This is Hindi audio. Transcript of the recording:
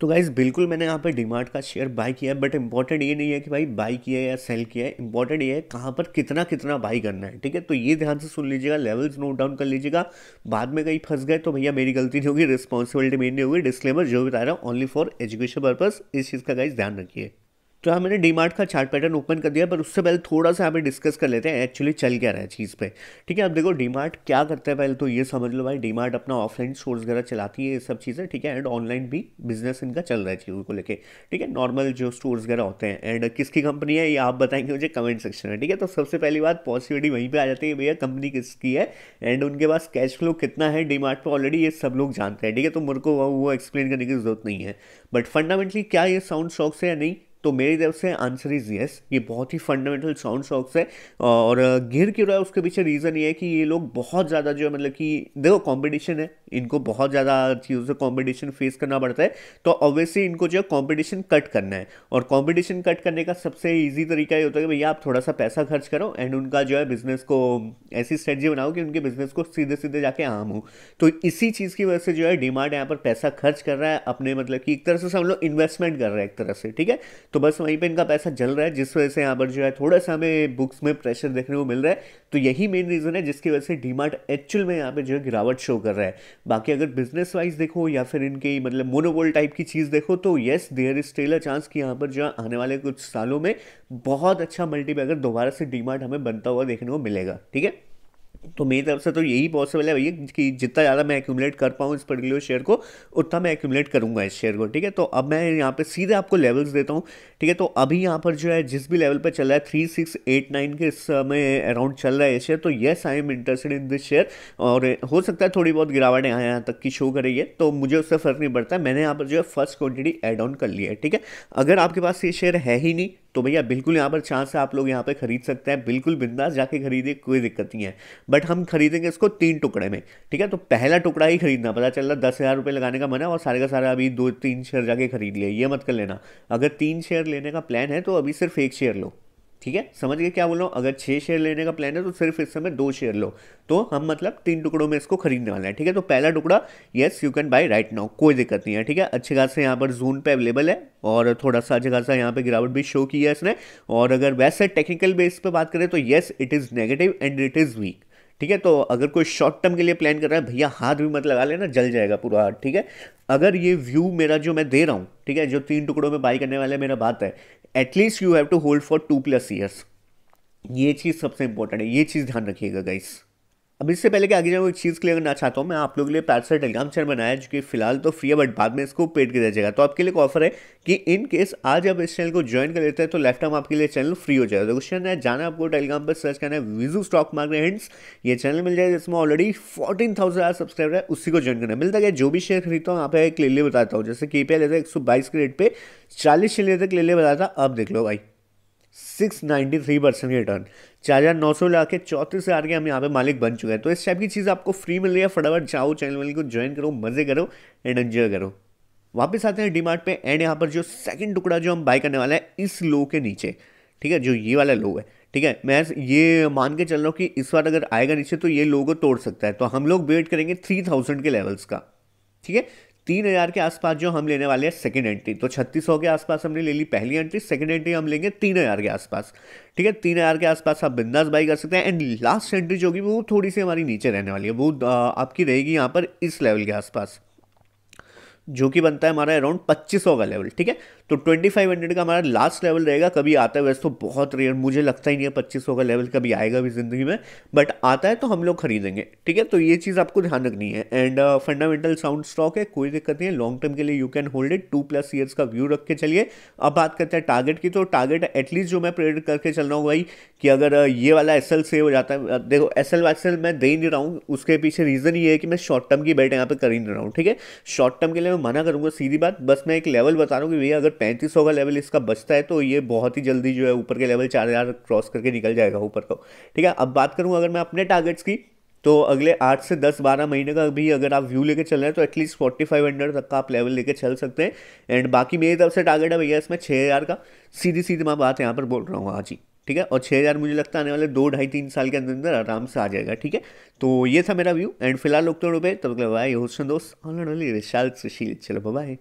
तो गाइज़ बिल्कुल मैंने यहाँ पे डीमार्ट का शेयर बाय किया है बट इम्पॉर्टेंट ये नहीं है कि भाई बाय किया है या सेल किया है इंपॉर्टेंट ये है कहाँ पर कितना कितना बाय करना है ठीक है तो ये ध्यान से सुन लीजिएगा लेवल्स नोट डाउन कर लीजिएगा बाद में कहीं फंस गए तो भैया मेरी गलती नहीं होगी रिस्पॉन्सिबिलिटी मेरी नहीं होगी डिस्क्लेमर जो बता रहा हूँ ओनली फॉर एजुकेशन पर्पज़ इस चीज़ का गाइज ध्यान रखिए तो यहाँ मैंने डी का चार्ट पैटर्न ओपन कर दिया पर उससे पहले थोड़ा सा हमें डिस्कस कर लेते हैं एक्चुअली चल क्या रहा है चीज़ पे ठीक है अब देखो डी क्या करता है पहले तो ये समझ लो भाई डी अपना ऑफलाइन स्टोर्स वगैरह चलाती है ये सब चीज़ें ठीक है एंड ऑनलाइन भी बिजनेस इनका चल रहा है चीज़ों को लेकर ठीक है नॉर्मल जो स्टोर्स वगैरह होते हैं एंड किसकी कंपनी है ये आप बताएंगे मुझे कमेंट सेक्शन में ठीक है तो सबसे पहली बात पॉसिबिलिटी वहीं पर आ जाती है भैया कंपनी किसकी है एंड उनके पास कैश फ्लो कितना है डी पर ऑलरेडी ये सब लोग जानते हैं ठीक है तो मुझको वो एक्सप्लेन करने की जरूरत नहीं है बट फंडामेंटली क्या ये साउंड स्टॉक्स है या नहीं तो मेरी तरफ से आंसर इज येस ये बहुत ही फंडामेंटल साउंड सॉक्स है और गिर क्यों रहा है उसके पीछे रीज़न ये है कि ये लोग बहुत ज़्यादा जो है मतलब कि देखो कॉम्पिटिशन है इनको बहुत ज़्यादा चीज़ों से कॉम्पिटिशन फेस करना पड़ता है तो ऑब्वियसली इनको जो है कॉम्पिटिशन कट करना है और कॉम्पिटिशन कट करने का सबसे ईजी तरीका ये होता है कि भैया आप थोड़ा सा पैसा खर्च करो एंड उनका जो है बिज़नेस को ऐसी स्ट्रेटजी बनाओ कि उनके बिज़नेस को सीधे सीधे जाके आम हो तो इसी चीज़ की वजह से जो है डिमांड यहाँ पर पैसा खर्च कर रहा है अपने मतलब कि एक तरह से हम लोग इन्वेस्टमेंट कर रहे हैं एक तरह से ठीक है तो बस वहीं पर इनका पैसा जल रहा है जिस वजह से यहाँ पर जो है थोड़ा सा हमें बुक्स में प्रेशर देखने को मिल रहा है तो यही मेन रीज़न है जिसकी वजह से मार्ट एक्चुअल में यहाँ पे जो है गिरावट शो कर रहा है बाकी अगर बिजनेस वाइज देखो या फिर इनके मतलब मोनोबोल टाइप की चीज़ देखो तो yes there is still a chance कि यहाँ पर जो आने वाले कुछ सालों में बहुत अच्छा अगर दोबारा से डी हमें बनता हुआ देखने को मिलेगा ठीक है तो मेरी तरफ से तो यही पॉसिबल है भैया कि जितना ज़्यादा मैं एक्यूमलेट कर पाऊँ इस पर्टिकुलर शेयर को उतना मैं एक्यूमलेट करूँगा इस शेयर को ठीक है तो अब मैं यहाँ पे सीधे आपको लेवल्स देता हूँ ठीक है तो अभी यहाँ पर जो है जिस भी लेवल पर चल रहा है थ्री सिक्स एट नाइन के समय अराउंड चल रहा है ये शेयर तो yes I am interested in this share और हो सकता है थोड़ी बहुत गिरावट यहाँ यहाँ तक की शो है तो मुझे उससे फ़र्क नहीं पड़ता मैंने यहाँ पर जो है फर्स्ट क्वान्टिटी एड ऑन कर ली है ठीक है अगर आपके पास ये शेयर है ही नहीं तो भैया बिल्कुल यहाँ पर चांस है आप लोग यहाँ पे खरीद सकते हैं बिल्कुल बिंदास जाके खरीदिए कोई दिक्कत नहीं है बट हम खरीदेंगे इसको तीन टुकड़े में ठीक है तो पहला टुकड़ा ही खरीदना पता चल रहा दस हज़ार रुपये लगाने का मना और सारे का सारा अभी दो तीन शेयर जाके खरीद लिया ये मत कर लेना अगर तीन शेयर लेने का प्लान है तो अभी सिर्फ एक शेयर लो ठीक है समझ गए क्या बोल रहा हूँ अगर छः शेयर लेने का प्लान है तो सिर्फ इस समय दो शेयर लो तो हम मतलब तीन टुकड़ों में इसको खरीदने वाले हैं ठीक है तो पहला टुकड़ा yes you can buy right now कोई दिक्कत नहीं है ठीक है अच्छे खास यहाँ पर जोन पे अवेलेबल है और थोड़ा सा अच्छा खासा यहाँ पे गिरावट भी शो की है इसने और अगर वैसे टेक्निकल बेस पर बात करें तो yes it is negative and it is weak ठीक है तो अगर कोई शॉर्ट टर्म के लिए प्लान कर रहा है भैया हाथ भी मत लगा लेना जल जाएगा पूरा हाथ ठीक है अगर ये व्यू मेरा जो मैं दे रहा हूँ ठीक है जो तीन टुकड़ों में बाई करने वाले मेरा बात है at least you have to hold for two plus years ये चीज़ सबसे इंपॉर्टेंट है ये चीज़ ध्यान रखिएगा गाइस अब इससे पहले कि आगे जाऊँ एक चीज़ क्लियर करना चाहता हूँ मैं आप लोगों के लिए पैटसर टेलीग्राम चैनल बनाया जो कि फिलहाल तो फ्री है बट बाद में इसको पेड किया जाएगा तो आपके लिए एक ऑफर है कि इन केस आज आप इस चैनल को ज्वाइन कर लेते हैं तो लेफ्ट टाइम आपके लिए चैनल फ्री हो जाएगा तो क्वेश्चन है जाना आपको टेलीग्राम पर सर्च करना है विजू स्टॉक मार्केट हिंट्स ये चैनल मिल जाएगा जिसमें ऑलरेडी फोर्टीन थाउजेंड सब्सक्राइबर है उसी को ज्वाइन करना मिलता है जो भी शेयर खरीदता हूँ आप क्लियरली बताता हूँ जैसे के पी आई लेते एक सौ बाईस के रेट पर चालीस शेयर लेते क्लियरली बताता अब देख लो भाई सिक्स थ्री परसेंट रिटर्न चार हज़ार नौ सौ ला के चौंतीस हज़ार के हम यहाँ पे मालिक बन चुके हैं तो इस टाइप की चीज़ आपको फ्री मिल रही है फटाफट जाओ चैनल वाले को ज्वाइन करो मज़े करो एंड एन्जॉय करो वापस आते हैं डीमार्ट पे एंड यहाँ पर जो सेकंड टुकड़ा जो हम बाय करने वाला है इस लो के नीचे ठीक है जो ये वाला लो है ठीक है मैं ये मान के चल रहा हूँ कि इस बार अगर आएगा नीचे तो ये लो को तोड़ सकता है तो हम लोग वेट करेंगे थ्री थाउजेंड के लेवल्स का ठीक है तीन हज़ार के आसपास जो हम लेने वाले हैं सेकेंड एंट्री तो छत्तीस सौ के आसपास हमने ले ली पहली एंट्री सेकेंड एंट्री हम लेंगे तीन हज़ार के आसपास ठीक है तीन हज़ार के आसपास आप बिंदास बाई कर सकते हैं एंड लास्ट एंट्री जो होगी वो थोड़ी सी हमारी नीचे रहने वाली है वो आपकी रहेगी यहाँ पर इस लेवल के आसपास जो कि बनता है हमारा अराउंड पच्चीस का लेवल ठीक है तो ट्वेंटी फाइव हंड्रेड का हमारा लास्ट लेवल रहेगा कभी आता है वैसे तो बहुत रेयर मुझे लगता ही नहीं है पच्चीस का लेवल कभी आएगा भी ज़िंदगी में बट आता है तो हम लोग खरीदेंगे ठीक है तो ये चीज़ आपको ध्यान रखनी है एंड फंडामेंटल साउंड स्टॉक है कोई दिक्कत नहीं है लॉन्ग टर्म के लिए you can hold it two plus years का व्यू रख के चलिए अब बात करते हैं टारगेट की तो टारगेट एटलीस्ट जो मैं प्रेडिक्ट करके चल रहा हूँ भाई कि अगर ये वाला एस एल से हो जाता है देखो एस एल वैक्सल मैं दे ही नहीं रहा हूँ उसके पीछे रीज़न ये है कि मैं शॉर्ट टर्म की बैट यहाँ पे कर ही नहीं रहा हूँ ठीक है शॉर्ट टर्म के लिए मैं मना करूँगा सीधी बात बस मैं एक लेवल बता रहा हूँ कि भैया अगर पैंतीस का लेवल इसका बचता है तो ये बहुत ही जल्दी जो है ऊपर के लेवल चार हज़ार क्रॉस करके निकल जाएगा ऊपर का ठीक है अब बात करूँ अगर मैं अपने टारगेट्स की तो अगले आठ से दस बारह महीने का भी अगर आप व्यू लेके चल रहे हैं तो एटलीस्ट फोर्टी फाइव हंड्रेड तक का आप लेवल लेके चल सकते हैं एंड बाकी मेरी तरफ से टारगेट है भैया इसमें छः हज़ार का सीधी सीधी मैं बात यहाँ पर बोल रहा हूँ हाँ जी ठीक है और छः हज़ार मुझे लगता है आने वाले दो ढाई तीन साल के अंदर अंदर आराम से आ जाएगा ठीक है तो ये था मेरा व्यू एंड फिलहाल लोग तो रुपये तब बाय होशन दोस्त ऑनलाइन विशाल सुशील चलो बाय